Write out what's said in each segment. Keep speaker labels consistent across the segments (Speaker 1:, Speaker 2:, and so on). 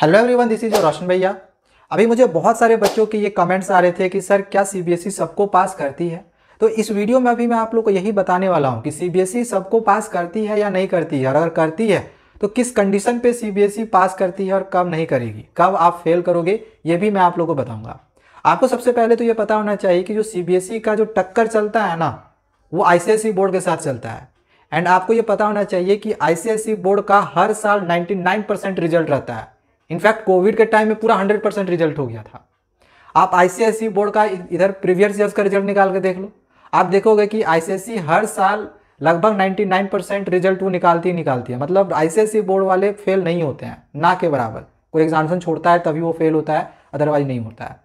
Speaker 1: Hello everyone this is Roshan भैया अभी मुझे बहुत सारे बच्चों के ये कमेंट्स आ रहे थे कि सर क्या सीबीएसई e सबको पास करती है तो इस वीडियो में अभी मैं आप लोग को यही बताने वाला हूँ कि सीबीएसई e सबको पास करती है या नहीं करती है और अगर करती है तो किस कंडीशन पे सीबीएसई पास e करती है और कब नहीं करेगी कब आप फेल करोगे ये भी मैं आप लोग को बताऊँगा आपको सबसे पहले तो ये पता होना चाहिए कि जो सी का जो टक्कर चलता है ना वो आई बोर्ड के साथ चलता है एंड आपको ये पता होना चाहिए कि आई बोर्ड का हर साल नाइन्टी रिजल्ट रहता है इनफैक्ट कोविड के टाइम में पूरा हंड्रेड परसेंट रिजल्ट हो गया था आप आईसीआईसी बोर्ड का इधर प्रीवियस ईयर्स का रिजल्ट निकाल के देख लो आप देखोगे कि आईसीआईसी हर साल लगभग 99 परसेंट रिजल्ट वो निकालती ही निकालती है मतलब आईसीआईसी बोर्ड वाले फेल नहीं होते हैं ना के बराबर कोई एग्जामिनेशन छोड़ता है तभी वो फेल होता है अदरवाइज नहीं होता है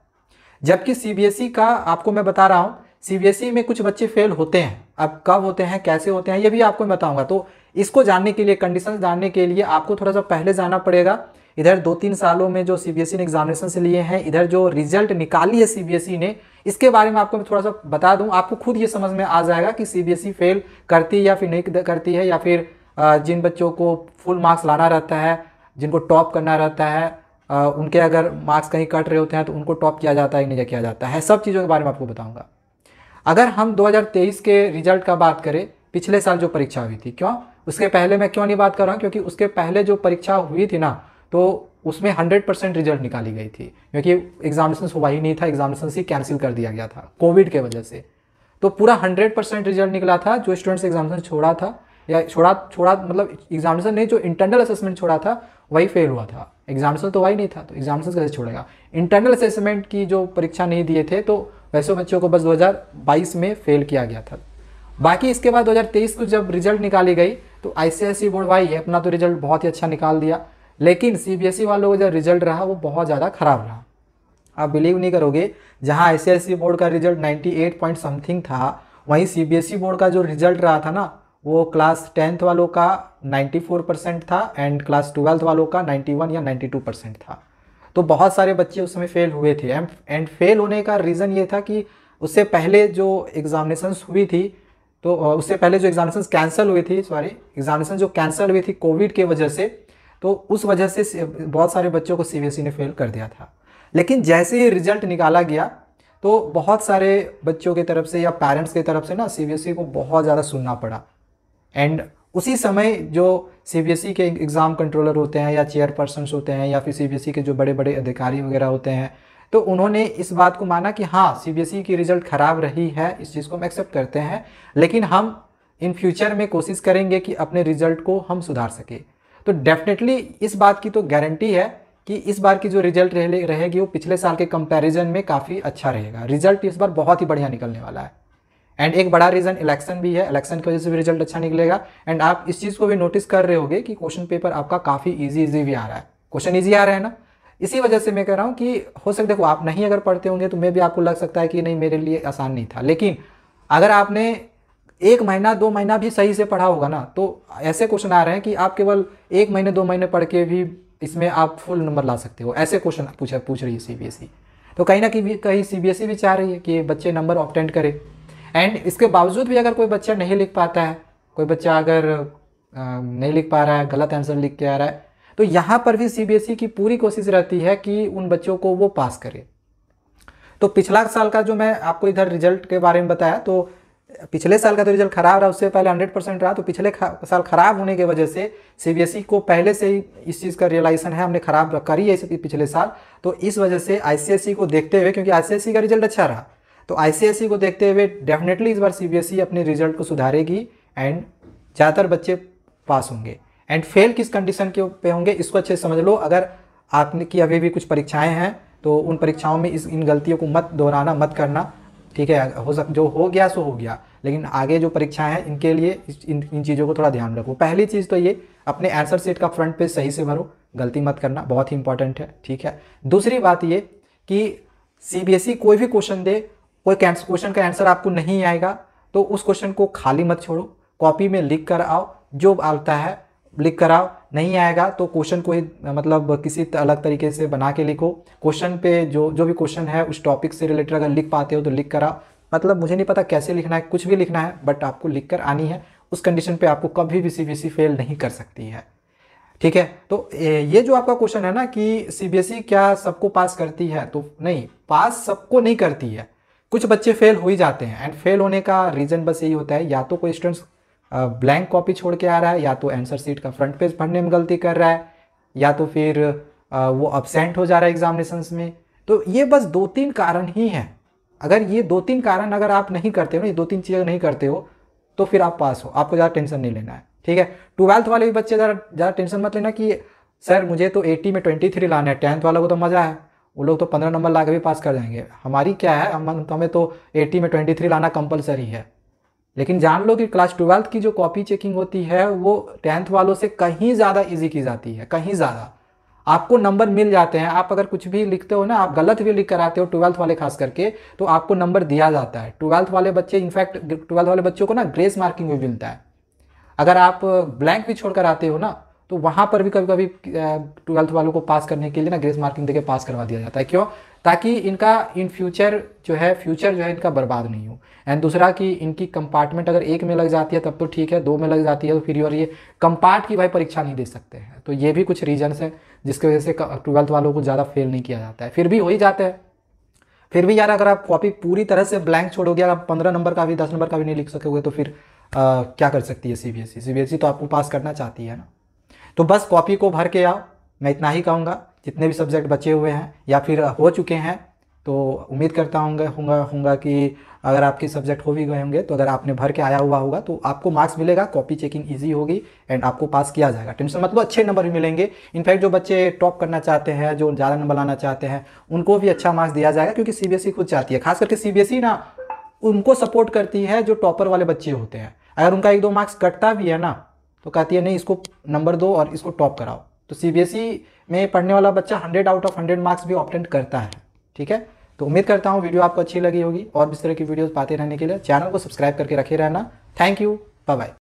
Speaker 1: जबकि सी e का आपको मैं बता रहा हूँ सी e में कुछ बच्चे फेल होते हैं अब कब होते हैं कैसे होते हैं ये भी आपको मैं बताऊंगा तो इसको जानने के लिए कंडीशन जानने के लिए आपको थोड़ा सा पहले जाना पड़ेगा इधर दो तीन सालों में जो सीबीएसई e ने एग्जामिनेशन से लिए हैं इधर जो रिजल्ट निकाली है सीबीएसई e ने इसके बारे में आपको मैं थोड़ा सा बता दूं आपको खुद ये समझ में आ जाएगा कि सीबीएसई फेल e करती है या फिर नहीं करती है या फिर जिन बच्चों को फुल मार्क्स लाना रहता है जिनको टॉप करना रहता है उनके अगर मार्क्स कहीं कट रहे होते हैं तो उनको टॉप किया जाता है कि नहीं किया जाता है सब चीज़ों के बारे में आपको बताऊँगा अगर हम तेईस के रिजल्ट का बात करें पिछले साल जो परीक्षा हुई थी क्यों उसके पहले मैं क्यों नहीं बात कर रहा हूँ क्योंकि उसके पहले जो परीक्षा हुई थी ना तो उसमें 100 परसेंट रिजल्ट निकाली गई थी क्योंकि एग्जामिनेशन हुआ ही नहीं था एग्जामिनेशन से कैंसिल कर दिया गया था कोविड के वजह से तो पूरा 100 परसेंट रिजल्ट निकला था जो स्टूडेंट्स एग्जामिनेशन छोड़ा था या छोड़ा छोड़ा मतलब एग्जामिनेशन नहीं जो इंटरनल असेसमेंट छोड़ा था वही फेल हुआ था एग्जामिनेशन तो वही नहीं था तो एग्जामिनेशन कैसे छोड़ेगा इंटरनल असेसमेंट की जो परीक्षा नहीं दिए थे तो वैसे बच्चों को बस 2022 में फेल किया गया था बाकी इसके बाद 2023 को जब रिजल्ट निकाली गई तो आई बोर्ड भाई अपना तो रिजल्ट बहुत ही अच्छा निकाल दिया लेकिन सीबीएसई e वालों का जो रिजल्ट रहा वो बहुत ज़्यादा खराब रहा आप बिलीव नहीं करोगे जहाँ आई बोर्ड e का रिजल्ट एट पॉइंट समथिंग था वहीं ई बोर्ड e का जो रिजल्ट रहा था ना वो क्लास टेंथ वालों का 94 परसेंट था एंड क्लास ट्वेल्थ वालों का 91 या 92 परसेंट था तो बहुत सारे बच्चे उस समय फेल हुए थे एंड फेल होने का रीज़न ये था कि उससे पहले जो एग्जामिनेशंस हुई थी तो उससे पहले जो एग्जामिनेशंस कैंसिल हुई थी सॉरी एग्जामिनेशन जो कैंसिल हुई थी कोविड के वजह से तो उस वजह से बहुत सारे बच्चों को सी e ने फेल कर दिया था लेकिन जैसे ही रिजल्ट निकाला गया तो बहुत सारे बच्चों की तरफ से या पेरेंट्स की तरफ से ना सी e को बहुत ज़्यादा सुनना पड़ा एंड उसी समय जो सी e के एग्ज़ाम कंट्रोलर होते हैं या चेयरपर्सन होते हैं या फिर सी के जो बड़े बड़े अधिकारी वगैरह होते हैं तो उन्होंने इस बात को माना कि हाँ सी की रिज़ल्ट ख़राब रही है इस चीज़ को हम एक्सेप्ट करते हैं लेकिन हम इन फ्यूचर में कोशिश करेंगे कि अपने रिज़ल्ट को हम सुधार सकें तो डेफिनेटली इस बात की तो गारंटी है कि इस बार की जो रिजल्ट रहे, रहेगी वो पिछले साल के कंपैरिजन में काफ़ी अच्छा रहेगा रिजल्ट इस बार बहुत ही बढ़िया निकलने वाला है एंड एक बड़ा रीज़न इलेक्शन भी है इलेक्शन की वजह से भी रिजल्ट अच्छा निकलेगा एंड आप इस चीज़ को भी नोटिस कर रहे होगे कि क्वेश्चन पेपर आपका काफ़ी ईजी ईजी भी आ रहा है क्वेश्चन ईजी आ रहा है ना इसी वजह से मैं कह रहा हूँ कि हो सकता है देखो आप नहीं अगर पढ़ते होंगे तो मैं भी आपको लग सकता है कि नहीं मेरे लिए आसान नहीं था लेकिन अगर आपने एक महीना दो महीना भी सही से पढ़ा होगा ना तो ऐसे क्वेश्चन आ रहे हैं कि आप केवल एक महीने दो महीने पढ़ के भी इसमें आप फुल नंबर ला सकते हो ऐसे क्वेश्चन पूछ पूछ रही है सीबीएसई e। तो कहीं ना कहीं कहीं सीबीएसई e भी चाह रही है कि बच्चे नंबर ऑप्टेंड करें एंड इसके बावजूद भी अगर कोई बच्चा नहीं लिख पाता है कोई बच्चा अगर नहीं लिख पा रहा है गलत आंसर लिख के आ रहा है तो यहाँ पर भी सीबीएसई e की पूरी कोशिश रहती है कि उन बच्चों को वो पास करे तो पिछला साल का जो मैं आपको इधर रिजल्ट के बारे में बताया तो पिछले साल का तो रिजल्ट खराब रहा उससे पहले हंड्रेड परसेंट रहा तो पिछले साल खराब होने की वजह से सीबीएसई को पहले से ही इस चीज़ का रियलाइजेशन है हमने खराब करी है पिछले साल तो इस वजह से आईसीएसई e को देखते हुए क्योंकि आईसीएसई e का रिजल्ट अच्छा रहा तो आईसीएसई e को देखते हुए डेफिनेटली इस बार सी अपने रिजल्ट को सुधारेगी एंड ज़्यादातर बच्चे पास होंगे एंड फेल किस कंडीशन के पे होंगे इसको अच्छे समझ लो अगर आपने की अभी भी कुछ परीक्षाएं हैं तो उन परीक्षाओं में इस इन गलतियों को मत दोहराना मत करना ठीक है हो सक जो हो गया सो हो गया लेकिन आगे जो परीक्षाएं हैं इनके लिए इन इन चीज़ों को थोड़ा ध्यान रखो पहली चीज़ तो ये अपने आंसर सीट का फ्रंट पेज सही से भरो गलती मत करना बहुत ही इंपॉर्टेंट है ठीक है दूसरी बात ये कि ई e कोई भी क्वेश्चन दे कोई क्वेश्चन का आंसर आपको नहीं आएगा तो उस क्वेश्चन को खाली मत छोड़ो कॉपी में लिख कर आओ जो आता है लिख कर आओ नहीं आएगा तो क्वेश्चन को ही मतलब किसी अलग तरीके से बना के लिखो क्वेश्चन पे जो जो भी क्वेश्चन है उस टॉपिक से रिलेटेड अगर लिख पाते हो तो लिख कर आओ मतलब मुझे नहीं पता कैसे लिखना है कुछ भी लिखना है बट आपको लिख कर आनी है उस कंडीशन पे आपको कभी भी C B S E fail नहीं कर सकती है ठीक है तो ये जो आपका क्वेश्चन है ना कि सी बी एस ई क्या सबको पास करती है तो नहीं पास सबको नहीं करती है कुछ बच्चे फेल हो ही जाते हैं एंड फेल होने का रीज़न बस यही होता है या तो कोई स्टूडेंट्स ब्लैंक कॉपी छोड़ के आ रहा है या तो आंसर सीट का फ्रंट पेज भरने में गलती कर रहा है या तो फिर वो अपसेंट हो जा रहा है एग्जामिनेशन में तो ये बस दो तीन कारण ही हैं अगर ये दो तीन कारण अगर आप नहीं करते हो ना ये दो तीन चीज़ें नहीं करते हो तो फिर आप पास हो आपको ज़्यादा टेंशन नहीं लेना है ठीक है ट्वेल्थ वाले भी बच्चे ज़्यादा ज़्यादा टेंशन मत लेना कि सर मुझे तो एट्टी में ट्वेंटी थ्री लाना है टेंथ वालों को तो मज़ा है वो लोग तो पंद्रह नंबर ला के भी पास कर जाएंगे हमारी क्या है हम तो हमें तो एट्टी में ट्वेंटी थ्री लाना कंपलसरी है लेकिन जान लो कि क्लास ट्वेल्थ की जो कॉपी चेकिंग होती है वो टेंथ वालों से कहीं ज़्यादा इजी की जाती है कहीं ज़्यादा आपको नंबर मिल जाते हैं आप अगर कुछ भी लिखते हो ना आप गलत भी लिख कर आते हो ट्वेल्थ वाले खास करके तो आपको नंबर दिया जाता है ट्वेल्थ वाले बच्चे इनफैक्ट ट्वेल्थ वाले बच्चों को ना ग्रेस मार्किंग भी मिलता है अगर आप ब्लैंक भी छोड़कर आते हो ना तो वहाँ पर भी कभी कभी ट्वेल्थ वालों को पास करने के लिए ना ग्रेस मार्किंग देकर पास करवा दिया जाता है क्यों ताकि इनका इन फ्यूचर जो है फ्यूचर जो है इनका बर्बाद नहीं हो एंड दूसरा कि इनकी कंपार्टमेंट अगर एक में लग जाती है तब तो ठीक है दो में लग जाती है तो फिर और ये कंपार्ट की भाई परीक्षा नहीं दे सकते हैं तो ये भी कुछ रीजन्स हैं जिसकी वजह से ट्वेल्थ वालों को ज़्यादा फेल नहीं किया जाता है फिर भी हो ही जाते हैं फिर भी यार अगर आप कॉपी पूरी तरह से ब्लैंक छोड़ोगे अगर आप पंद्रह नंबर का भी दस नंबर का भी नहीं लिख सकोगे तो फिर आ, क्या कर सकती है C B S E C B S E तो आपको पास करना चाहती है ना तो बस कॉपी को भर के आओ मैं इतना ही कहूँगा जितने भी सब्जेक्ट बचे हुए हैं या फिर हो चुके हैं तो उम्मीद करता हूँगा होंगे होंगे कि अगर आपके सब्जेक्ट हो भी गए होंगे तो अगर आपने भर के आया हुआ होगा तो आपको मार्क्स मिलेगा कॉपी चेकिंग इजी होगी एंड आपको पास किया जाएगा टेंशन मतलब अच्छे नंबर भी मिलेंगे इनफैक्ट जो बच्चे टॉप करना चाहते हैं जो ज़्यादा नंबर लाना चाहते हैं उनको भी अच्छा मार्क्स दिया जाएगा क्योंकि सी e खुद चाहती है खास करके सी e ना उनको सपोर्ट करती है जो टॉपर वाले बच्चे होते हैं अगर उनका एक दो मार्क्स कटता भी है ना तो कहती है नहीं इसको नंबर दो और इसको टॉप कराओ तो सी e में पढ़ने वाला बच्चा hundred out of hundred marks भी ऑप्टेंट करता है ठीक है तो उम्मीद करता हूँ वीडियो आपको अच्छी लगी होगी और इस तरह की वीडियोज़ पाते रहने के लिए चैनल को सब्सक्राइब करके रखे रहना थैंक यू बाय बाय